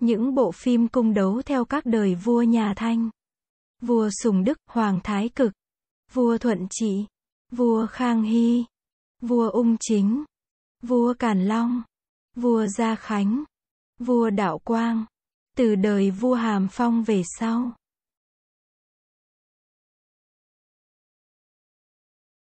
Những bộ phim cung đấu theo các đời vua nhà Thanh. Vua Sùng Đức, Hoàng Thái Cực, Vua Thuận Trị, Vua Khang Hy, Vua Ung Chính, Vua Càn Long, Vua Gia Khánh, Vua Đạo Quang. Từ đời vua Hàm Phong về sau,